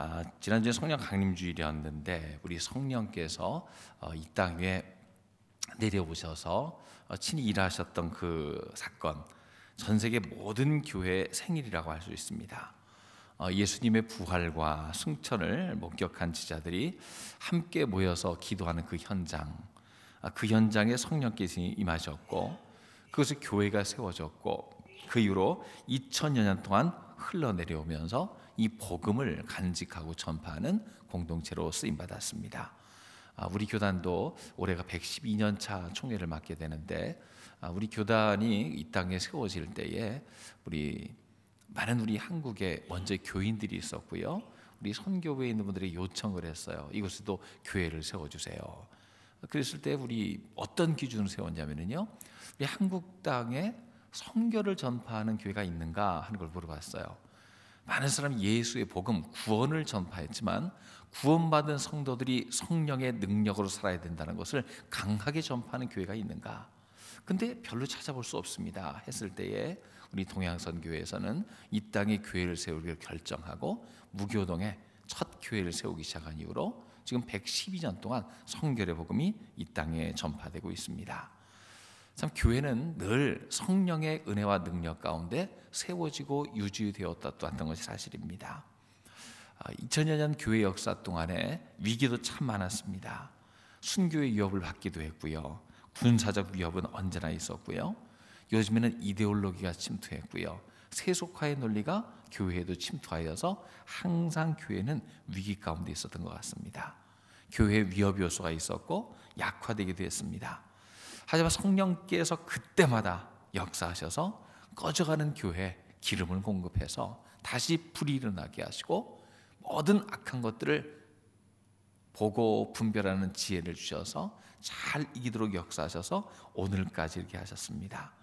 아, 지난주에 성령 강림주일이었는데 우리 성령께서 어, 이땅 위에 내려오셔서 어, 친히 일하셨던 그 사건 전 세계 모든 교회 생일이라고 할 수 있습니다. 어, 예수님의 부활과 승천을 목격한 지자들이 함께 모여서 기도하는 그 현장, 아, 그 현장에 성령께서 임하셨고 그것을 교회가 세워졌고 그 이후로 2000여 년 동안 흘러내려오면서 이 복음을 간직하고 전파하는 공동체로 쓰임 받았습니다. 아, 우리 교단도 올해가 112년 차 총회를 맡게 되는데 아, 우리 교단이 이 땅에 세워질 때에 우리 많은 우리 한국의 먼저 교인들이 있었고요. 우리 선교회에 있는 분들이 요청을 했어요. 이곳에도 교회를 세워주세요. 그랬을 때 우리 어떤 기준을 세웠냐면요. 우리 한국 땅에 성교를 전파하는 교회가 있는가 하는 걸 물어봤어요. 많은 사람이 예수의 복음 구원을 전파했지만 구원받은 성도들이 성령의 능력으로 살아야 된다는 것을 강하게 전파하는 교회가 있는가? 근데 별로 찾아볼 수 없습니다. 했을 때에 우리 동양선 교회에서는 이 땅에 교회를 세우기를 결정하고 무교동에 첫 교회를 세우기 시작한 이후로 지금 112년 동안 성결의 복음이 이 땅에 전파되고 있습니다. 참 교회는 늘 성령의 은혜와 능력 가운데 세워지고 유지되었다던 것이 사실입니다. 2000년 아, 교회 역사 동안에 위기도 참 많았습니다. 순교의 위협을 받기도 했고요. 군사적 위협은 언제나 있었고요. 요즘에는 이데올로기가 침투했고요. 세속화의 논리가 교회에도 침투하여서 항상 교회는 위기 가운데 있었던 것 같습니다. 교회 위협 요소가 있었고 약화되기도 했습니다. 하지만 성령께서 그때마다 역사하셔서 꺼져가는 교회 기름을 공급해서 다시 불이 일어나게 하시고 모든 악한 것들을 보고 분별하는 지혜를 주셔서 잘 이기도록 역사하셔서 오늘까지 이렇게 하셨습니다.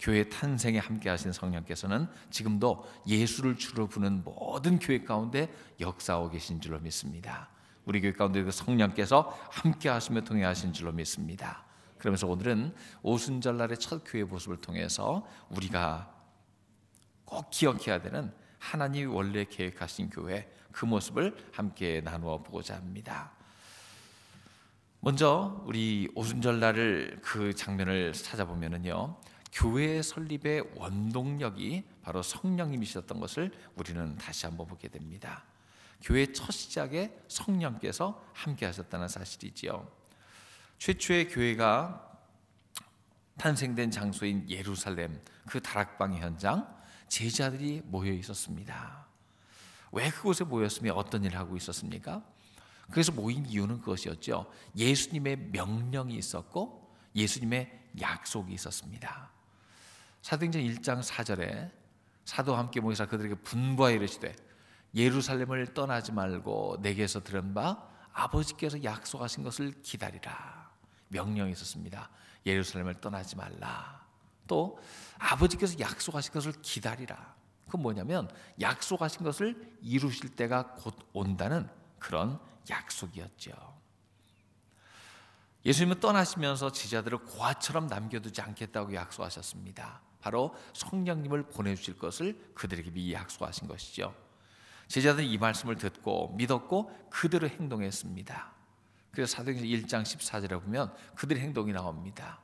교회 탄생에 함께 하신 성령께서는 지금도 예수를 주로 부는 모든 교회 가운데 역사하고 계신 줄로 믿습니다. 우리 교회 가운데 성령께서 함께 하시며 통해 하신 줄로 믿습니다. 그러면서 오늘은 오순절날의 첫 교회 모습을 통해서 우리가 꼭 기억해야 되는 하나님이 원래 계획하신 교회 그 모습을 함께 나누어 보고자 합니다. 먼저 우리 오순절날을 그 장면을 찾아보면은요. 교회 설립의 원동력이 바로 성령님이셨던 것을 우리는 다시 한번 보게 됩니다. 교회 첫 시작에 성령께서 함께 하셨다는 사실이지요. 최초의 교회가 탄생된 장소인 예루살렘 그 다락방 현장 제자들이 모여 있었습니다. 왜 그곳에 모였으며 어떤 일을 하고 있었습니까? 그래서 모인 이유는 그것이었죠. 예수님의 명령이 있었고 예수님의 약속이 있었습니다. 사도행전 1장 4절에 사도와 함께 모여서 그들에게 분부하여 이르시되 예루살렘을 떠나지 말고 내게서 들은 바 아버지께서 약속하신 것을 기다리라. 명령이 있었습니다. 예루살렘을 떠나지 말라. 또 아버지께서 약속하신 것을 기다리라. 그 뭐냐면 약속하신 것을 이루실 때가 곧 온다는 그런 약속이었죠. 예수님은 떠나시면서 제자들을 고아처럼 남겨두지 않겠다고 약속하셨습니다. 바로 성령님을 보내주실 것을 그들에게 미리 약속하신 것이죠. 제자들이 이 말씀을 듣고 믿었고 그대로 행동했습니다. 그래서 사도행전 1장 14절에 보면 그들의 행동이 나옵니다.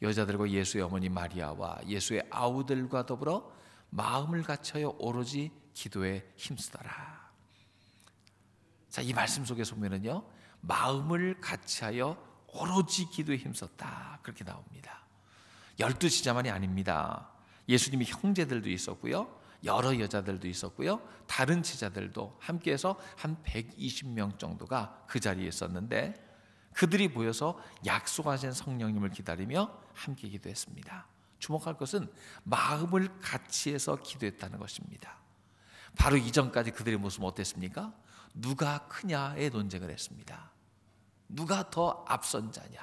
여자들과 예수의 어머니 마리아와 예수의 아우들과 더불어 마음을 갖춰여 오로지 기도에 힘쓰더라. 자, 이 말씀 속에서 보면은요. 마음을 같이하 오로지 기도에 힘썼다. 그렇게 나옵니다. 열두 지자만이 아닙니다. 예수님이 형제들도 있었고요. 여러 여자들도 있었고요. 다른 제자들도 함께해서 한 120명 정도가 그 자리에 있었는데 그들이 모여서 약속하신 성령님을 기다리며 함께 기도했습니다. 주목할 것은 마음을 같이 해서 기도했다는 것입니다. 바로 이전까지 그들의 모습은 어땠습니까? 누가 크냐의 논쟁을 했습니다. 누가 더 앞선 자냐?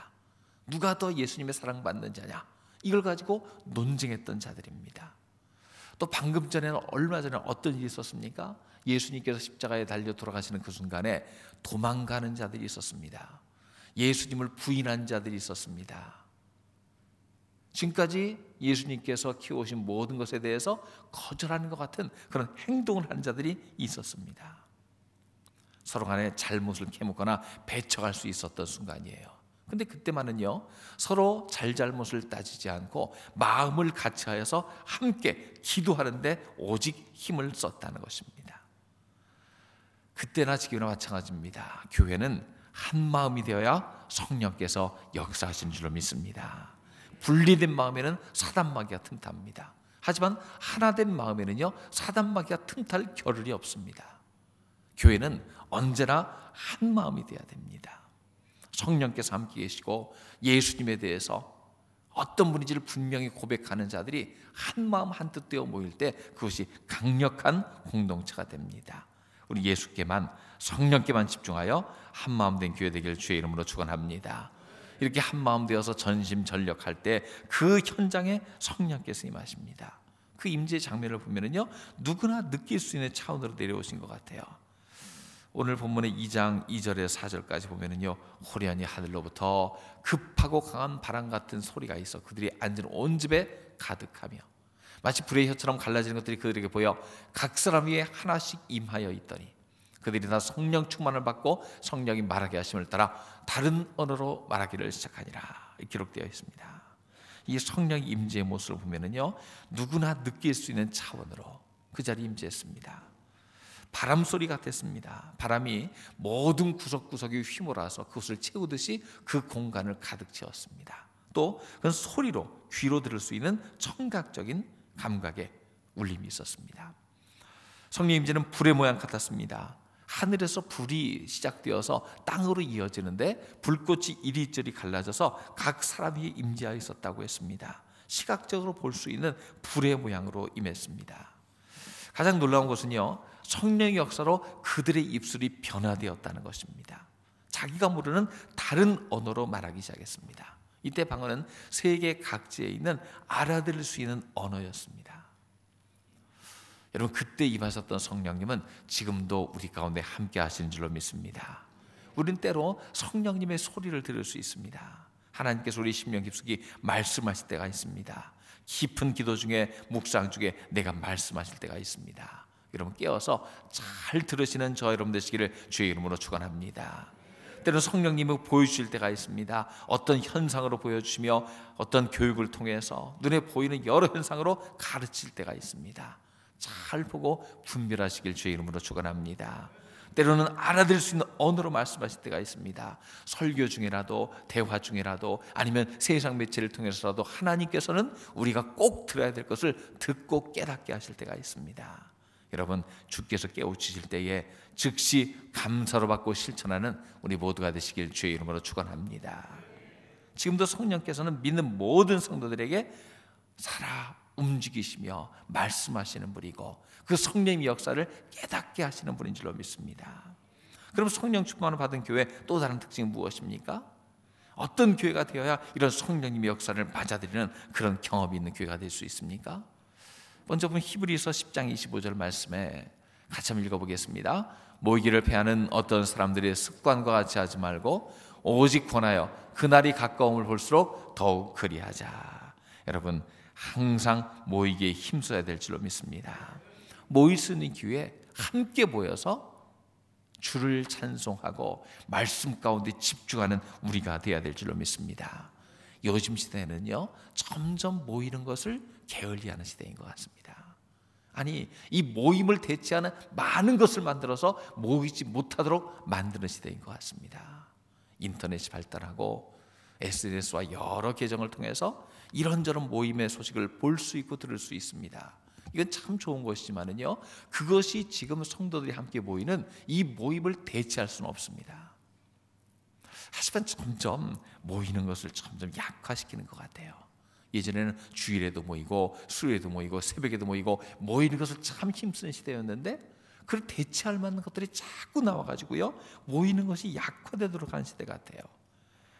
누가 더 예수님의 사랑받는 자냐? 이걸 가지고 논쟁했던 자들입니다. 또 방금 전에는 얼마 전에 어떤 일이 있었습니까? 예수님께서 십자가에 달려 돌아가시는 그 순간에 도망가는 자들이 있었습니다. 예수님을 부인한 자들이 있었습니다. 지금까지 예수님께서 키워오신 모든 것에 대해서 거절하는 것 같은 그런 행동을 하는 자들이 있었습니다. 서로 간에 잘못을 캐묻거나 배척할 수 있었던 순간이에요. 근데 그때만은요, 서로 잘잘못을 따지지 않고 마음을 같이 하여서 함께 기도하는데 오직 힘을 썼다는 것입니다. 그때나 지금이나 마찬가지입니다. 교회는 한 마음이 되어야 성령께서 역사하신 줄로 믿습니다. 분리된 마음에는 사단마귀가 틈탑니다. 하지만 하나된 마음에는요, 사단마귀가 틈탈 겨를이 없습니다. 교회는 언제나 한 마음이 되어야 됩니다. 성령께서 함께 계시고 예수님에 대해서 어떤 분인지를 분명히 고백하는 자들이 한 마음 한 뜻되어 모일 때 그것이 강력한 공동체가 됩니다. 우리 예수께만 성령께만 집중하여 한 마음 된 교회 되기를 주의 이름으로 축원합니다. 이렇게 한 마음 되어서 전심전력할 때 그 현장에 성령께서 임하십니다. 그 임재 장면을 보면은요 누구나 느낄 수 있는 차원으로 내려오신 것 같아요. 오늘 본문의 2장 2절에 서 4절까지 보면은요. 호련이 하늘로부터 급하고 강한 바람 같은 소리가 있어 그들이 앉은 온 집에 가득하며 마치 불의 혀처럼 갈라지는 것들이 그들에게 보여 각 사람 위에 하나씩 임하여 있더니 그들이 다 성령 충만을 받고 성령이 말하게 하심을 따라 다른 언어로 말하기를 시작하니라 기록되어 있습니다. 이 성령 임재의 모습을 보면은요 누구나 느낄 수 있는 차원으로 그 자리 임재했습니다. 바람 소리 같았습니다. 바람이 모든 구석구석에 휘몰아서 그것을 채우듯이 그 공간을 가득 채웠습니다. 또 그건 소리로 귀로 들을 수 있는 청각적인 감각의 울림이 있었습니다. 성령 임재는 불의 모양 같았습니다. 하늘에서 불이 시작되어서 땅으로 이어지는데 불꽃이 이리저리 갈라져서 각 사람이 임재하 여 있었다고 했습니다. 시각적으로 볼 수 있는 불의 모양으로 임했습니다. 가장 놀라운 것은요. 성령의 역사로 그들의 입술이 변화되었다는 것입니다. 자기가 모르는 다른 언어로 말하기 시작했습니다. 이때 방언은 세계 각지에 있는 알아들을 수 있는 언어였습니다. 여러분 그때 임하셨던 성령님은 지금도 우리 가운데 함께 하시는 줄로 믿습니다. 우린 때로 성령님의 소리를 들을 수 있습니다. 하나님께서 우리 심령 깊숙이 말씀하실 때가 있습니다. 깊은 기도 중에 묵상 중에 내가 말씀하실 때가 있습니다. 여러분 깨어서 잘 들으시는 저 여러분 되시기를 주의 이름으로 축원합니다. 때로는 성령님이 보여주실 때가 있습니다. 어떤 현상으로 보여주시며 어떤 교육을 통해서 눈에 보이는 여러 현상으로 가르칠 때가 있습니다. 잘 보고 분별하시길 주의 이름으로 축원합니다. 때로는 알아들 수 있는 언어로 말씀하실 때가 있습니다. 설교 중이라도 대화 중이라도 아니면 세상 매체를 통해서라도 하나님께서는 우리가 꼭 들어야 될 것을 듣고 깨닫게 하실 때가 있습니다. 여러분 주께서 깨우치실 때에 즉시 감사로 받고 실천하는 우리 모두가 되시길 주의 이름으로 축원합니다. 지금도 성령께서는 믿는 모든 성도들에게 살아 움직이시며 말씀하시는 분이고 그 성령의 역사를 깨닫게 하시는 분인 줄로 믿습니다. 그럼 성령 충만을 받은 교회 또 다른 특징이 무엇입니까? 어떤 교회가 되어야 이런 성령님의 역사를 맞아들이는 그런 경험이 있는 교회가 될 수 있습니까? 먼저 보면 히브리서 10장 25절 말씀에 같이 한번 읽어보겠습니다. 모이기를 패하는 어떤 사람들의 습관과 같이 하지 말고 오직 권하여 그날이 가까움을 볼수록 더욱 그리하자. 여러분 항상 모이기에 힘써야 될 줄로 믿습니다. 모일 수 있는 기회에 함께 모여서 주를 찬송하고 말씀 가운데 집중하는 우리가 되어야 될 줄로 믿습니다. 요즘 시대는요 점점 모이는 것을 게을리하는 시대인 것 같습니다. 아니 이 모임을 대체하는 많은 것을 만들어서 모이지 못하도록 만드는 시대인 것 같습니다. 인터넷이 발달하고 SNS와 여러 계정을 통해서 이런저런 모임의 소식을 볼 수 있고 들을 수 있습니다. 이건 참 좋은 것이지만은요. 그것이 지금 성도들이 함께 모이는 이 모임을 대체할 수는 없습니다. 하지만 점점 모이는 것을 점점 약화시키는 것 같아요. 예전에는 주일에도 모이고 수요일에도 모이고 새벽에도 모이고 모이는 것을 참 힘쓴 시대였는데 그걸 대체할 만한 것들이 자꾸 나와가지고요 모이는 것이 약화되도록 한 시대 같아요.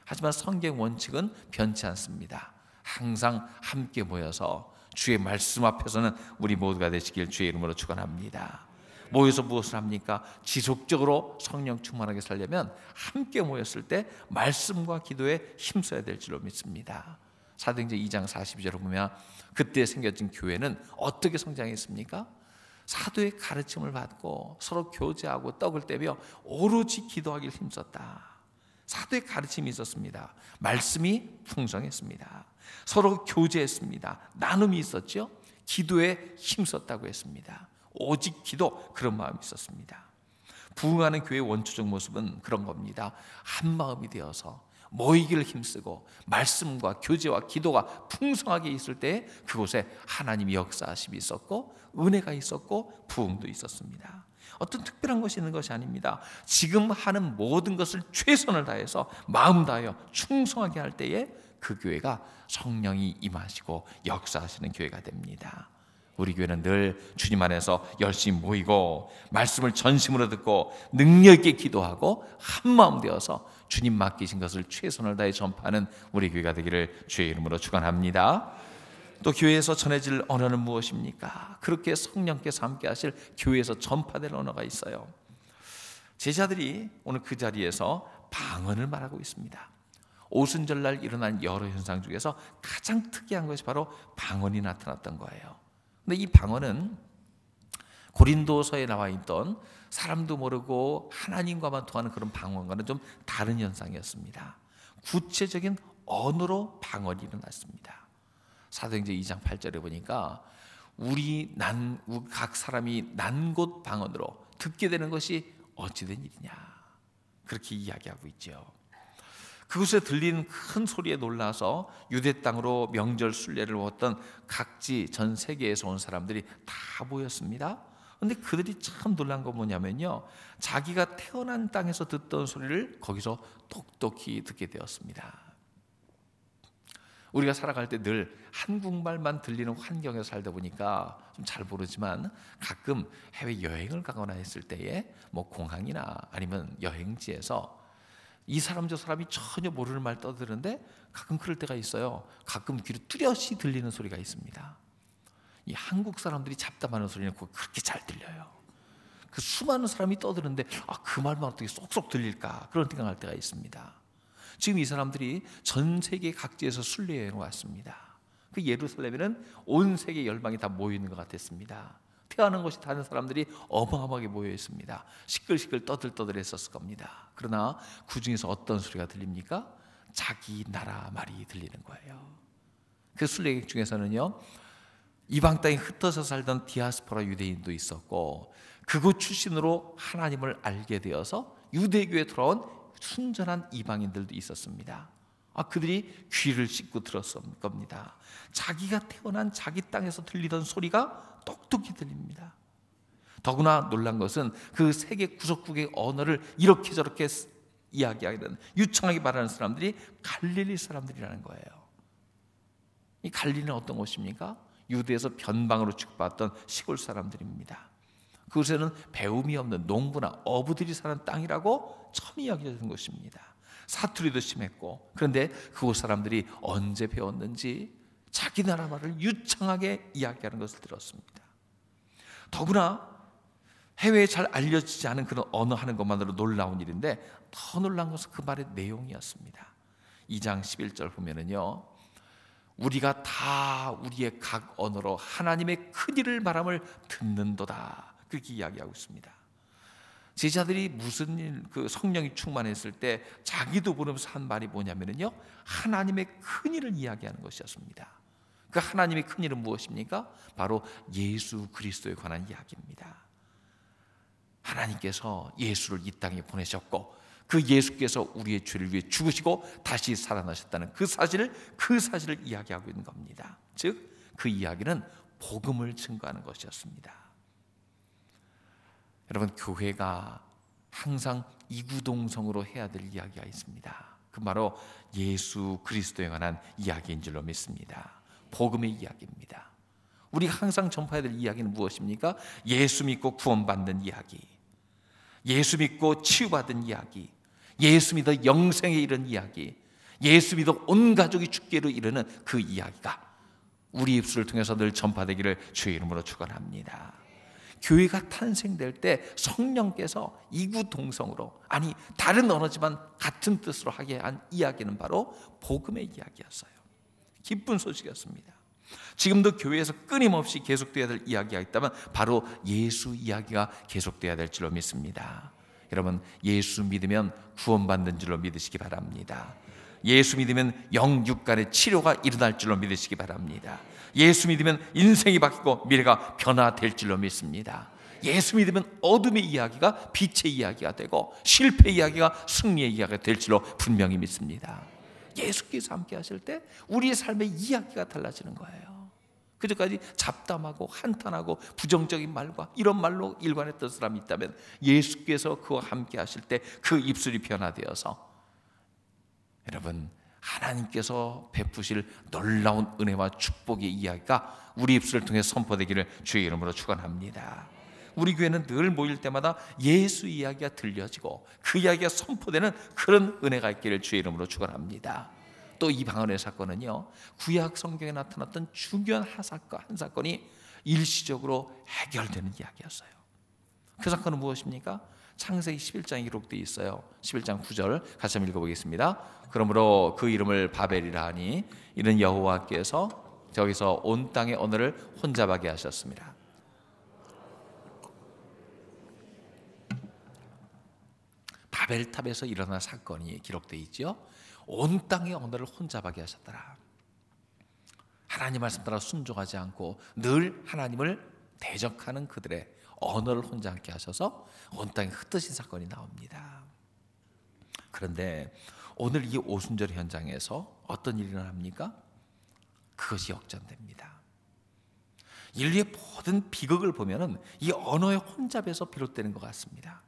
하지만 성경 원칙은 변치 않습니다. 항상 함께 모여서 주의 말씀 앞에서는 우리 모두가 되시길 주의 이름으로 축원합니다. 모여서 무엇을 합니까? 지속적으로 성령 충만하게 살려면 함께 모였을 때 말씀과 기도에 힘써야 될 줄로 믿습니다. 사도행전 2장 42절을 보면 그때 생겨진 교회는 어떻게 성장했습니까? 사도의 가르침을 받고 서로 교제하고 떡을 떼며 오로지 기도하길 힘썼다. 사도의 가르침이 있었습니다. 말씀이 풍성했습니다. 서로 교제했습니다. 나눔이 있었죠. 기도에 힘썼다고 했습니다. 오직 기도 그런 마음이 있었습니다. 부흥하는 교회의 원초적 모습은 그런 겁니다. 한 마음이 되어서 모이기를 힘쓰고 말씀과 교제와 기도가 풍성하게 있을 때 그곳에 하나님의 역사하심이 있었고 은혜가 있었고 부흥도 있었습니다. 어떤 특별한 것이 있는 것이 아닙니다. 지금 하는 모든 것을 최선을 다해서 마음 다하여 충성하게 할 때에 그 교회가 성령이 임하시고 역사하시는 교회가 됩니다. 우리 교회는 늘 주님 안에서 열심히 모이고 말씀을 전심으로 듣고 능력 있게 기도하고 한 마음 되어서 주님 맡기신 것을 최선을 다해 전파하는 우리 교회가 되기를 주의 이름으로 축원합니다. 또 교회에서 전해질 언어는 무엇입니까? 그렇게 성령께서 함께 하실 교회에서 전파될 언어가 있어요. 제자들이 오늘 그 자리에서 방언을 말하고 있습니다. 오순절날 일어난 여러 현상 중에서 가장 특이한 것이 바로 방언이 나타났던 거예요. 근데 이 방언은 고린도서에 나와 있던 사람도 모르고 하나님과만 통하는 그런 방언과는 좀 다른 현상이었습니다. 구체적인 언어로 방언이 일어났습니다. 사도행전 2장 8절에 보니까 우리 난 각 사람이 난곳 방언으로 듣게 되는 것이 어찌된 일이냐 그렇게 이야기하고 있죠. 그곳에 들린 큰 소리에 놀라서 유대 땅으로 명절 순례를 왔던 각지 전 세계에서 온 사람들이 다 모였습니다. 그런데 그들이 참 놀란 건 뭐냐면요. 자기가 태어난 땅에서 듣던 소리를 거기서 똑똑히 듣게 되었습니다. 우리가 살아갈 때 늘 한국말만 들리는 환경에서 살다 보니까 좀 잘 모르지만 가끔 해외 여행을 가거나 했을 때에 뭐 공항이나 아니면 여행지에서 이 사람 저 사람이 전혀 모르는 말 떠드는데 가끔 그럴 때가 있어요. 가끔 귀로 뚜렷이 들리는 소리가 있습니다. 이 한국 사람들이 잡담하는 소리는 그렇게 잘 들려요. 그 수많은 사람이 떠드는데 아, 그 말만 어떻게 쏙쏙 들릴까 그런 생각할 때가 있습니다. 지금 이 사람들이 전 세계 각지에서 순례여행 왔습니다. 그 예루살렘에는 온 세계 열방이 다 모이는 것 같았습니다. 피하는 곳이 다른 사람들이 어마어마하게 모여 있습니다. 시끌시끌 떠들떠들했었을 겁니다. 그러나 그 중에서 어떤 소리가 들립니까? 자기 나라 말이 들리는 거예요. 그 순례객 중에서는요. 이방 땅에 흩어져 살던 디아스포라 유대인도 있었고 그곳 출신으로 하나님을 알게 되어서 유대교에 돌아온 순전한 이방인들도 있었습니다. 아, 그들이 귀를 씻고 들었을 겁니다. 자기가 태어난 자기 땅에서 들리던 소리가 똑똑히 들립니다. 더구나 놀란 것은 그 세계 구석구의 언어를 이렇게 저렇게 이야기하는 유창하게 말하는 사람들이 갈릴리 사람들이라는 거예요. 이 갈릴리는 어떤 곳입니까? 유대에서 변방으로 취받던 시골 사람들입니다. 그곳에는 배움이 없는 농부나 어부들이 사는 땅이라고 처음 이야기하는 것입니다. 사투리도 심했고 그런데 그곳 사람들이 언제 배웠는지 자기 나라 말을 유창하게 이야기하는 것을 들었습니다. 더구나 해외에 잘 알려지지 않은 그런 언어 하는 것만으로 놀라운 일인데 더 놀란 것은 그 말의 내용이었습니다. 2장 11절 보면은요. 우리가 다 우리의 각 언어로 하나님의 큰 일을 말함을 듣는도다. 그렇게 이야기하고 있습니다. 제자들이 무슨 일, 그 성령이 충만했을 때 자기도 보면서 한 말이 뭐냐면요. 하나님의 큰 일을 이야기하는 것이었습니다. 그 하나님의 큰 일은 무엇입니까? 바로 예수 그리스도에 관한 이야기입니다. 하나님께서 예수를 이 땅에 보내셨고 그 예수께서 우리의 죄를 위해 죽으시고 다시 살아나셨다는 그 사실을 그 사실을 이야기하고 있는 겁니다. 즉 그 이야기는 복음을 증거하는 것이었습니다. 여러분 교회가 항상 이구동성으로 해야 될 이야기가 있습니다. 그 바로 예수 그리스도에 관한 이야기인 줄로 믿습니다. 복음의 이야기입니다. 우리 항상 전파해야 될 이야기는 무엇입니까? 예수 믿고 구원받는 이야기. 예수 믿고 치유받은 이야기. 예수 믿어 영생에 이른 이야기. 예수 믿어 온 가족이 죽게로 이르는 그 이야기가 우리 입술을 통해서 늘 전파되기를 주의 이름으로 축원합니다. 교회가 탄생될 때 성령께서 이구동성으로 아니 다른 언어지만 같은 뜻으로 하게 한 이야기는 바로 복음의 이야기였어요. 기쁜 소식이었습니다. 지금도 교회에서 끊임없이 계속돼야 될 이야기가 있다면 바로 예수 이야기가 계속돼야 될 줄로 믿습니다. 여러분 예수 믿으면 구원받는 줄로 믿으시기 바랍니다. 예수 믿으면 영육간의 치료가 일어날 줄로 믿으시기 바랍니다. 예수 믿으면 인생이 바뀌고 미래가 변화될 줄로 믿습니다. 예수 믿으면 어둠의 이야기가 빛의 이야기가 되고 실패 이야기가 승리의 이야기가 될 줄로 분명히 믿습니다. 예수께서 함께 하실 때 우리의 삶의 이야기가 달라지는 거예요. 그전까지 잡담하고 한탄하고 부정적인 말과 이런 말로 일관했던 사람이 있다면 예수께서 그와 함께 하실 때 그 입술이 변화되어서 여러분 하나님께서 베푸실 놀라운 은혜와 축복의 이야기가 우리 입술을 통해 선포되기를 주의 이름으로 축원합니다. 우리 교회는 늘 모일 때마다 예수 이야기가 들려지고 그 이야기가 선포되는 그런 은혜가 있기를 주의 이름으로 축원합니다. 또 이 방언의 사건은요 구약 성경에 나타났던 중요한 사건 한 사건이 일시적으로 해결되는 이야기였어요. 그 사건은 무엇입니까? 창세기 11장에 기록되어 있어요. 11장 9절 같이 한번 읽어보겠습니다. 그러므로 그 이름을 바벨이라 하니 이는 여호와께서 저기서 온 땅의 언어를 혼잡하게 하셨습니다. 바벨탑에서 일어난 사건이 기록되어 있죠. 온 땅의 언어를 혼잡하게 하셨더라. 하나님 말씀 따라 순종하지 않고 늘 하나님을 대적하는 그들의 언어를 혼잡하게 하셔서 온 땅에 흩어진 사건이 나옵니다. 그런데 오늘 이 오순절 현장에서 어떤 일이 일어납니까? 그것이 역전됩니다. 인류의 모든 비극을 보면이 언어의 혼잡에서 비롯되는 것 같습니다.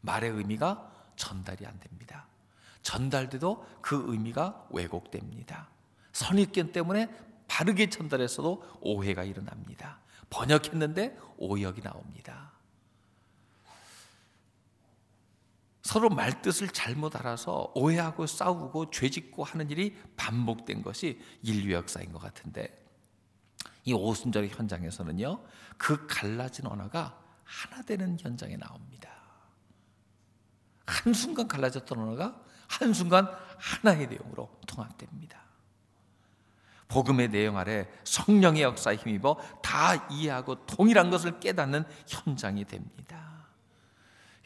말의 의미가 전달이 안 됩니다. 전달돼도 그 의미가 왜곡됩니다. 선입견 때문에 바르게 전달했어도 오해가 일어납니다. 번역했는데 오역이 나옵니다. 서로 말뜻을 잘못 알아서 오해하고 싸우고 죄짓고 하는 일이 반복된 것이 인류 역사인 것 같은데 이 오순절 현장에서는요 그 갈라진 언어가 하나 되는 현장에 나옵니다. 한순간 갈라졌던 언어가 한순간 하나의 내용으로 통합됩니다. 복음의 내용 아래 성령의 역사에 힘입어 다 이해하고 동일한 것을 깨닫는 현장이 됩니다.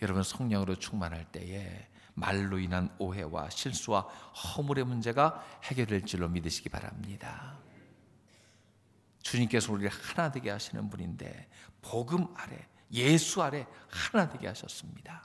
여러분 성령으로 충만할 때에 말로 인한 오해와 실수와 허물의 문제가 해결될 줄로 믿으시기 바랍니다. 주님께서 우리를 하나 되게 하시는 분인데 복음 아래 예수 아래 하나 되게 하셨습니다.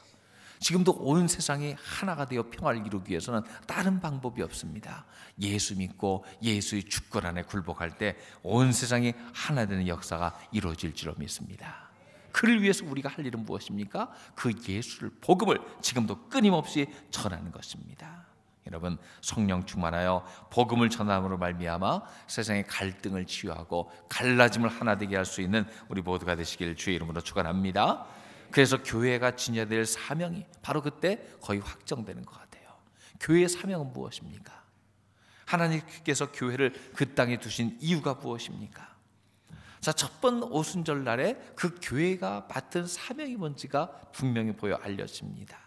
지금도 온 세상이 하나가 되어 평화를 이루기 위해서는 다른 방법이 없습니다. 예수 믿고 예수의 주권 안에 굴복할 때 온 세상이 하나 되는 역사가 이루어질 줄로 믿습니다. 그를 위해서 우리가 할 일은 무엇입니까? 그 예수를 복음을 지금도 끊임없이 전하는 것입니다. 여러분 성령 충만하여 복음을 전함으로 말미암아 세상의 갈등을 치유하고 갈라짐을 하나 되게 할 수 있는 우리 모두가 되시길 주의 이름으로 축원합니다. 그래서 교회가 지녀야 될 사명이 바로 그때 거의 확정되는 것 같아요. 교회의 사명은 무엇입니까? 하나님께서 교회를 그 땅에 두신 이유가 무엇입니까? 자, 첫번 오순절 날에 그 교회가 맡은 사명이 뭔지가 분명히 보여 알려집니다.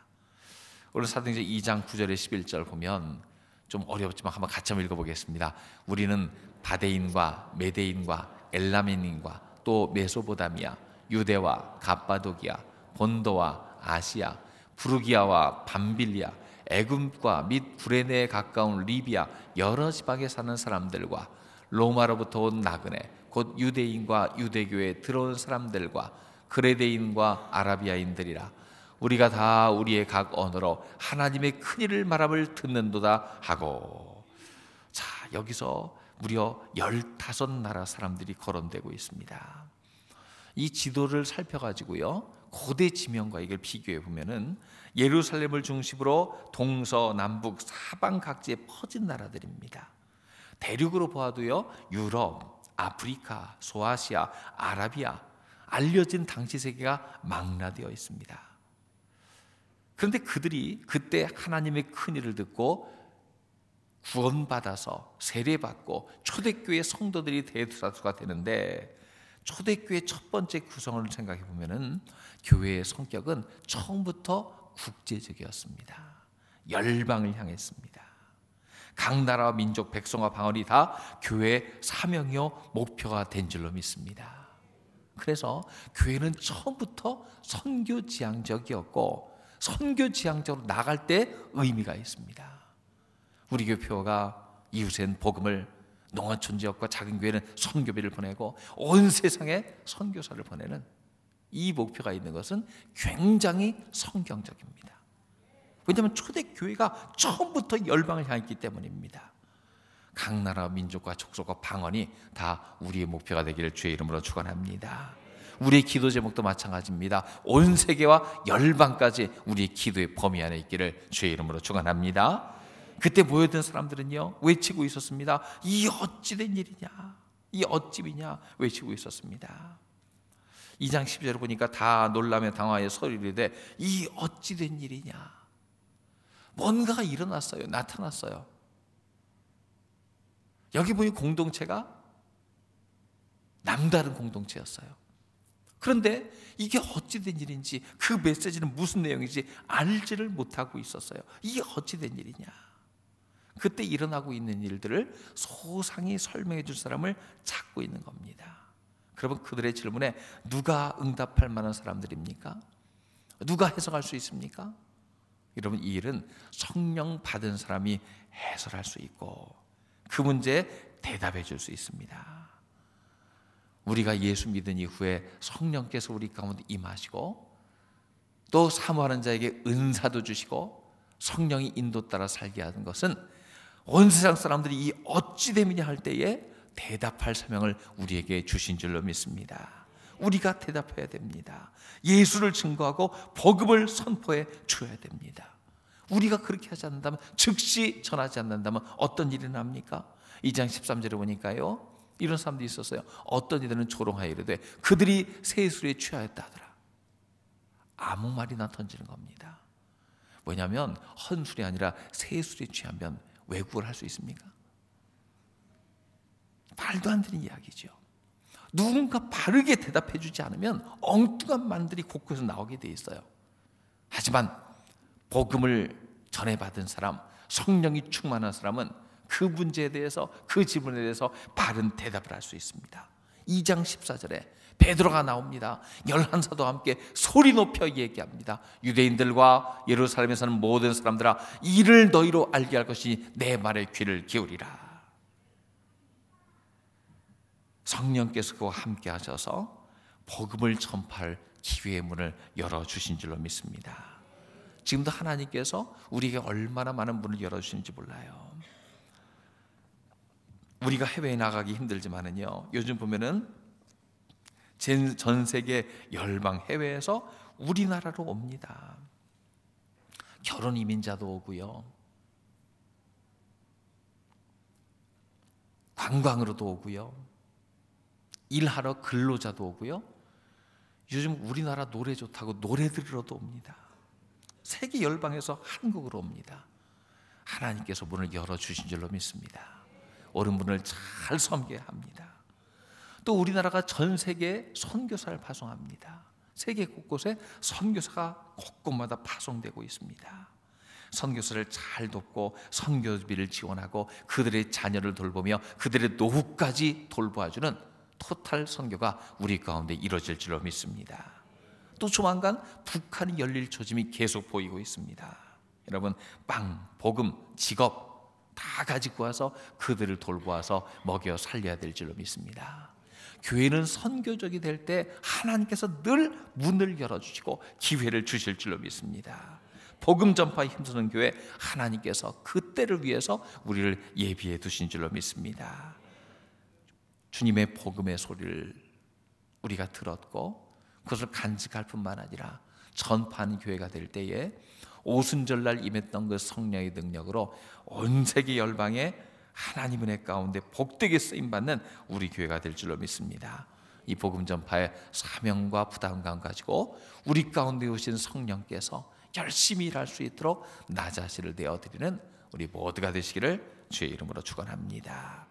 오늘 사도행전 2장 9절에 11절 보면 좀 어렵지만 한번 같이 한번 읽어보겠습니다. 우리는 바데인과 메데인과 엘라멘인과 또 메소보다미아, 유대와 갑바도기아, 본도와 아시아, 부르기아와 밤빌리아, 애굽과 및 구레네에 가까운 리비아 여러 지방에 사는 사람들과 로마로부터 온 나그네 곧 유대인과 유대교에 들어온 사람들과 그레데인과 아라비아인들이라 우리가 다 우리의 각 언어로 하나님의 큰 일을 말함을 듣는도다 하고 자 여기서 무려 열다섯 나라 사람들이 거론되고 있습니다. 이 지도를 살펴가지고요. 고대 지명과 이걸 비교해 보면은 예루살렘을 중심으로 동서 남북 사방 각지에 퍼진 나라들입니다. 대륙으로 보아도요 유럽, 아프리카, 소아시아, 아라비아 알려진 당시 세계가 망라되어 있습니다. 그런데 그들이 그때 하나님의 큰 일을 듣고 구원받아서 세례받고 초대교회 성도들이 대다수가 되는데 초대교회 첫 번째 구성을 생각해 보면은 교회의 성격은 처음부터 국제적이었습니다. 열방을 향했습니다. 각나라 민족, 백성과 방언이 다 교회의 사명이요 목표가 된 줄로 믿습니다. 그래서 교회는 처음부터 선교 지향적이었고 선교 지향적으로 나갈 때 의미가 있습니다. 우리 교표가 이웃엔 복음을 농어촌 지역과 작은 교회는 선교비를 보내고 온 세상에 선교사를 보내는 이 목표가 있는 것은 굉장히 성경적입니다. 왜냐하면 초대 교회가 처음부터 열방을 향했기 때문입니다. 각 나라 민족과 족속과 방언이 다 우리의 목표가 되기를 주의 이름으로 축원합니다. 우리의 기도 제목도 마찬가지입니다. 온 세계와 열방까지 우리의 기도의 범위 안에 있기를 주의 이름으로 축원합니다. 그때 모여든 사람들은요 외치고 있었습니다. 이 어찌된 일이냐? 이 어찌이냐? 외치고 있었습니다. 2장 10절을 보니까 다 놀라며 당황하여 소리를되 이 어찌된 일이냐? 뭔가가 일어났어요. 나타났어요. 여기 보니 공동체가 남다른 공동체였어요. 그런데 이게 어찌된 일인지 그 메시지는 무슨 내용인지 알지를 못하고 있었어요. 이게 어찌된 일이냐? 그때 일어나고 있는 일들을 소상히 설명해 줄 사람을 찾고 있는 겁니다. 그러면 그들의 질문에 누가 응답할 만한 사람들입니까? 누가 해석할 수 있습니까? 여러분 이 일은 성령 받은 사람이 해설할 수 있고 그 문제에 대답해 줄 수 있습니다. 우리가 예수 믿은 이후에 성령께서 우리 가운데 임하시고 또 사모하는 자에게 은사도 주시고 성령이 인도 따라 살게 하는 것은 온 세상 사람들이 이 어찌됨이냐 할 때에 대답할 사명을 우리에게 주신 줄로 믿습니다. 우리가 대답해야 됩니다. 예수를 증거하고 복음을 선포해 줘야 됩니다. 우리가 그렇게 하지 않는다면 즉시 전하지 않는다면 어떤 일이 납니까? 2장 13절에 보니까요. 이런 사람도 있었어요. 어떤 이들은 조롱하여 이르되 그들이 세술에 취하였다 하더라. 아무 말이나 던지는 겁니다. 왜냐하면 헌술이 아니라 세술에 취하면 왜국어를할수 있습니까? 말도 안 되는 이야기죠. 누군가 바르게 대답해 주지 않으면 엉뚱한 말들이 곳곳에서 나오게 돼 있어요. 하지만 복음을 전해 받은 사람, 성령이 충만한 사람은 그 문제에 대해서 그 질문에 대해서 바른 대답을 할 수 있습니다. 2장 14절에 베드로가 나옵니다. 열한 사도 함께 소리 높여 얘기합니다. 유대인들과 예루살렘에 사는 모든 사람들아 이를 너희로 알게 할 것이 내 말에 귀를 기울이라. 성령께서 그와 함께 하셔서 복음을 전파할 기회의 문을 열어 주신 줄로 믿습니다. 지금도 하나님께서 우리에게 얼마나 많은 문을 열어 주시는지 몰라요. 우리가 해외에 나가기 힘들지만은요. 요즘 보면은 전 세계 열방 해외에서 우리나라로 옵니다. 결혼 이민자도 오고요. 관광으로도 오고요. 일하러 근로자도 오고요. 요즘 우리나라 노래 좋다고 노래 들으러도 옵니다. 세계 열방에서 한국으로 옵니다. 하나님께서 문을 열어 주신 줄로 믿습니다. 오른 분을 잘 섬겨야 합니다. 또 우리나라가 전 세계에 선교사를 파송합니다. 세계 곳곳에 선교사가 곳곳마다 파송되고 있습니다. 선교사를 잘 돕고 선교비를 지원하고 그들의 자녀를 돌보며 그들의 노후까지 돌보아주는 토탈 선교가 우리 가운데 이루어질 줄로 믿습니다. 또 조만간 북한이 열릴 조짐이 계속 보이고 있습니다. 여러분 빵, 복음, 직업 다 가지고 와서 그들을 돌보아서 먹여 살려야 될 줄로 믿습니다. 교회는 선교적이 될 때 하나님께서 늘 문을 열어주시고 기회를 주실 줄로 믿습니다. 복음 전파에 힘쓰는 교회 하나님께서 그때를 위해서 우리를 예비해 두신 줄로 믿습니다. 주님의 복음의 소리를 우리가 들었고 그것을 간직할 뿐만 아니라 전파한 교회가 될 때에 오순절날 임했던 그 성령의 능력으로 온 세계 열방에 하나님 은혜 가운데 복되게 쓰임 받는 우리 교회가 될 줄로 믿습니다. 이 복음 전파의 사명과 부담감 가지고 우리 가운데 오신 성령께서 열심히 일할 수 있도록 나 자신을 내어 드리는 우리 모두가 되시기를 주의 이름으로 축원합니다.